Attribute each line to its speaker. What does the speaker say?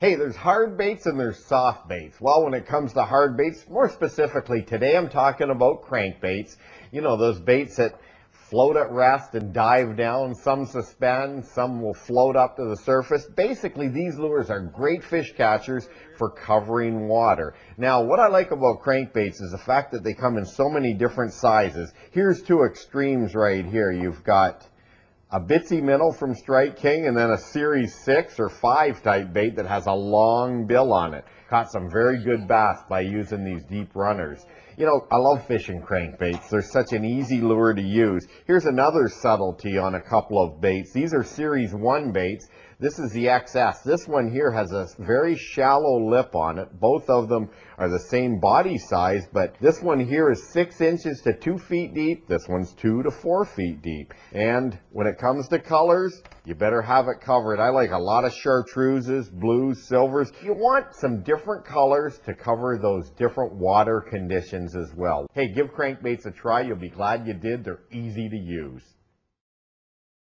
Speaker 1: Hey, there's hard baits and there's soft baits. Well, when it comes to hard baits, more specifically today I'm talking about crankbaits. You know, those baits that float at rest and dive down. Some suspend, some will float up to the surface. Basically, these lures are great fish catchers for covering water. Now, what I like about crankbaits is the fact that they come in so many different sizes. Here's two extremes right here. You've got a Bitsy Minnow from Strike King, and then a Series 6 or 5 type bait that has a long bill on it. Caught some very good bass by using these deep runners. You know, I love fishing crankbaits. They're such an easy lure to use. Here's another subtlety on a couple of baits. These are Series 1 baits. This is the XS. This one here has a very shallow lip on it. Both of them are the same body size, but this one here is six inches to two feet deep. This one's two to four feet deep. And when it comes to colors, you better have it covered. I like a lot of chartreuses, blues, silvers. You want some different different colors to cover those different water conditions as well. Hey, give crankbaits a try. You'll be glad you did. They're easy to use.